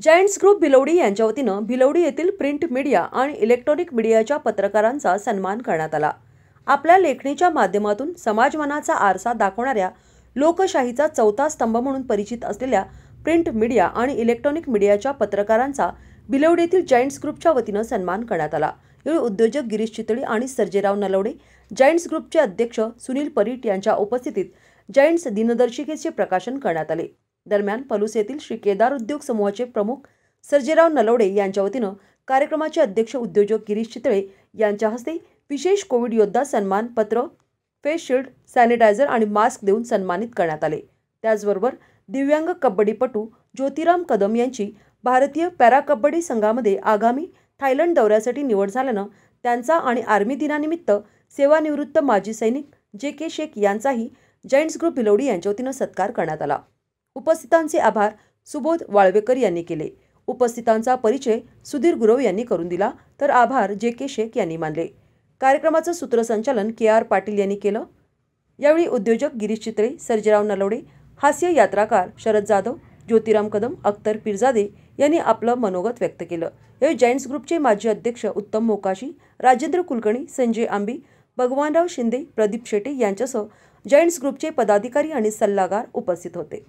giants group Bhilwadi यांच्या वतीनं भिलवडी येथील प्रिंट मीडिया आणि इलेक्ट्रॉनिक मीडियाच्या पत्रकारांचा सन्मान करण्यात आला आपल्या लेखणीच्या माध्यमातून समाजमनाचा आरसा दाखवणाऱ्या लोकशाहीचा चौथा स्तंभ म्हणून परिचित असलेल्या प्रिंट मीडिया आणि इलेक्ट्रॉनिक मीडियाच्या पत्रकारांचा भिलवडी येथील जायंट्स ग्रुपच्या वतीनं सन्मान करण्यात आला यावेळी उद्योजक गिरीश चितळी आणि सर्जेराव नलवडे जायंट्स ग्रुपचे अध्यक्ष सुनील परीट यांच्या उपस्थितीत जायंट्स दिनदर्शिकेचे प्रकाशन करण्यात आले दरम्यान पलूस येथील श्री केदार उद्योग समूहाचे प्रमुख सर्जेराव नलवडे यांच्या वतीनं कार्यक्रमाचे अध्यक्ष उद्योजक गिरीश चितळे यांच्या हस्ते विशेष कोविड योद्धा सन्मानपत्र फेस शिल्ड सॅनिटायझर आणि मास्क देऊन सन्मानित करण्यात आले त्याचबरोबर दिव्यांग कबड्डीपटू ज्योतिराम कदम यांची भारतीय पॅरा कबड्डी संघामध्ये आगामी थायलंड दौऱ्यासाठी निवड झाल्यानं त्यांचा आणि आर्मी दिनानिमित्त सेवानिवृत्त माजी सैनिक जे के शेख यांचाही जैंट्स ग्रुप भिलवडी यांच्या वतीनं सत्कार करण्यात आला उपस्थितांचे आभार सुबोध वाळवेकर यांनी केले उपस्थितांचा परिचय सुधीर गुरव यांनी करून दिला तर आभार जे के शेख यांनी मानले कार्यक्रमाचं सूत्रसंचालन के आर पाटील यांनी केलं यावेळी उद्योजक गिरीश चित्रे सर्जीराव नलवडे हास्य यात्राकार शरद जाधव ज्योतिराम कदम अख्तर पिरजादे यांनी आपलं मनोगत व्यक्त केलं यावेळी जायंट्स ग्रुपचे माजी अध्यक्ष उत्तम मोकाशी राजेंद्र कुलकर्णी संजय आंबी भगवानराव शिंदे प्रदीप शेटे यांच्यासह जायंट्स ग्रुपचे पदाधिकारी आणि सल्लागार उपस्थित होते